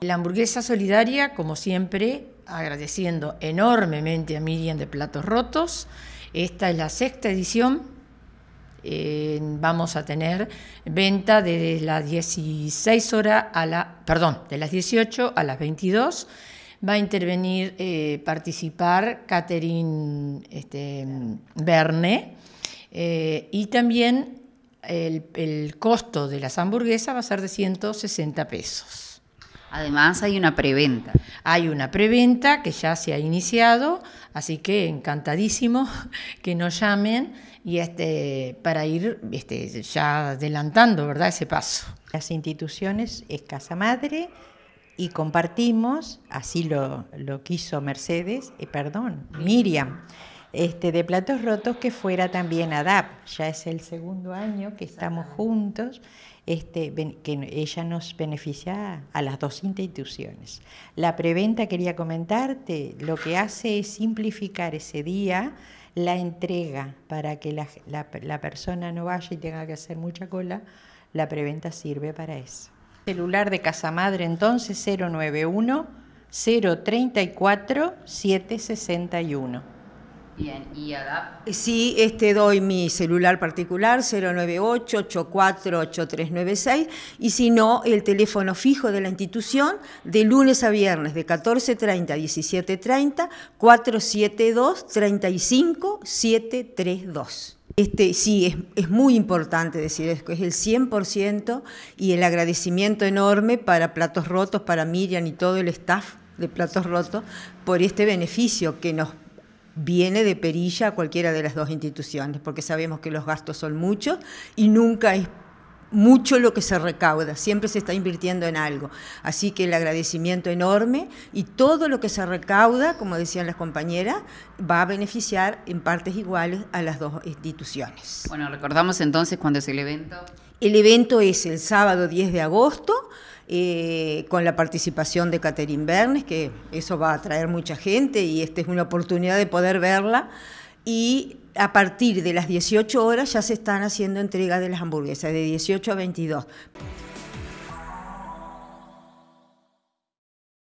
La hamburguesa solidaria, como siempre, agradeciendo enormemente a Miriam de Platos Rotos. Esta es la sexta edición. Eh, vamos a tener venta de las 16 a la, perdón, de las 18 a las 22. Va a intervenir, eh, participar Catherine este, Verne eh, y también el, el costo de las hamburguesas va a ser de 160 pesos. Además hay una preventa. Hay una preventa que ya se ha iniciado, así que encantadísimo que nos llamen y este para ir este, ya adelantando, ¿verdad? Ese paso. Las instituciones es casa madre y compartimos, así lo, quiso Mercedes, eh, perdón, Miriam este, de platos rotos que fuera también DAP. Ya es el segundo año que estamos juntos, este, que ella nos beneficia a las dos instituciones. La preventa, quería comentarte, lo que hace es simplificar ese día la entrega para que la, persona no vaya y tenga que hacer mucha cola. La preventa sirve para eso. Celular de Casa Madre entonces 091 034 761. Bien, ¿y ADAP? Sí, este, doy mi celular particular, 098-848396, y si no, el teléfono fijo de la institución de lunes a viernes, de 14.30 a 17.30, 472-35732. Este, sí, es, es, muy importante decir, esto es el 100% y el agradecimiento enorme para Platos Rotos, para Miriam y todo el staff de Platos Rotos por este beneficio que nos viene de perilla a cualquiera de las dos instituciones, porque sabemos que los gastos son muchos y nunca es mucho lo que se recauda, siempre se está invirtiendo en algo. Así que el agradecimiento enorme y todo lo que se recauda, como decían las compañeras, va a beneficiar en partes iguales a las dos instituciones. Bueno, recordamos entonces cuando es el evento. El evento es el sábado 10 de agosto eh, con la participación de Catherine Bernes, que eso va a atraer mucha gente y esta es una oportunidad de poder verla. Y a partir de las 18 horas ya se están haciendo entregas de las hamburguesas, de 18 a 22.